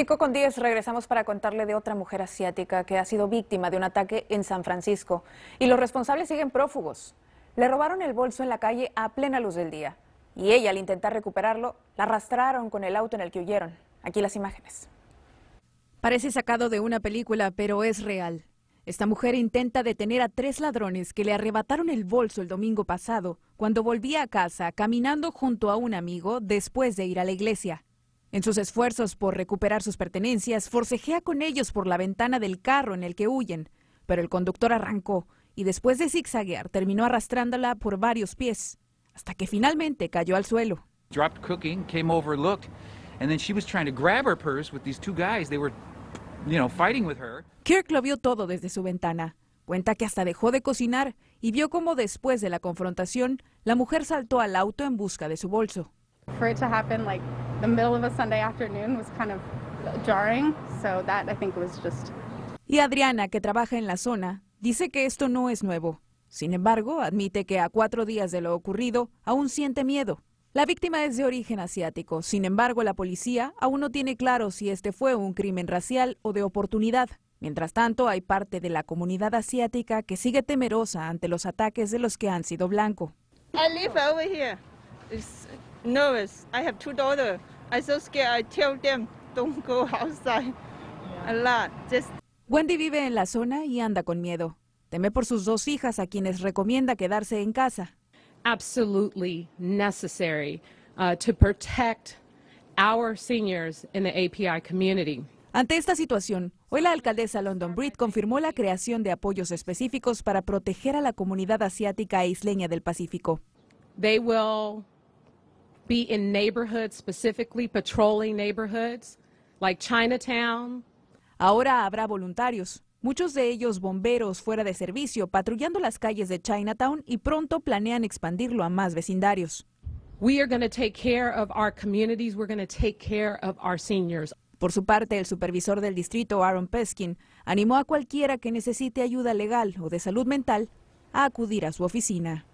CHICO con 10 regresamos para contarle de otra mujer asiática que ha sido víctima de un ataque en San Francisco y los responsables siguen prófugos. Le robaron el bolso en la calle a plena luz del día y ella al intentar recuperarlo la arrastraron con el auto en el que huyeron. Aquí las imágenes. Parece sacado de una película, pero es real. Esta mujer intenta detener a tres ladrones que le arrebataron el bolso el domingo pasado cuando volvía a casa caminando junto a un amigo después de ir a la iglesia. En sus esfuerzos por recuperar sus pertenencias, forcejea con ellos por la ventana del carro en el que huyen, pero el conductor arrancó y después de zigzaguear terminó arrastrándola por varios pies, hasta que finalmente cayó al suelo. Dropped cooking, came over, looked, and then she was trying to grab her purse with these two guys. They were, you know, fighting with her. Kirk lo vio todo desde su ventana. Cuenta que hasta dejó de cocinar y vio cómo después de la confrontación, la mujer saltó al auto en busca de su bolso. For it to happen, like y Adriana, que trabaja en la zona, dice que esto no es nuevo. Sin embargo, admite que a cuatro días de lo ocurrido aún siente miedo. La víctima es de origen asiático, sin embargo la policía aún no tiene claro si este fue un crimen racial o de oportunidad. Mientras tanto, hay parte de la comunidad asiática que sigue temerosa ante los ataques de los que han sido blanco. It's nervous. I have two daughters. I'm so scared. I tell them don't go outside a lot. Just... Wendy vive en la zona y anda con miedo. Teme por sus dos hijas a quienes recomienda quedarse en casa. Absolutely necessary uh, to protect our seniors in the API community. Ante esta situación, hoy la alcaldesa London Breed confirmó la creación de apoyos específicos para proteger a la comunidad asiática e isleña del Pacífico. They will Ahora habrá voluntarios, muchos de ellos bomberos fuera de servicio, patrullando las calles de Chinatown y pronto planean expandirlo a más vecindarios. Por su parte, el supervisor del distrito, Aaron Peskin, animó a cualquiera que necesite ayuda legal o de salud mental a acudir a su oficina.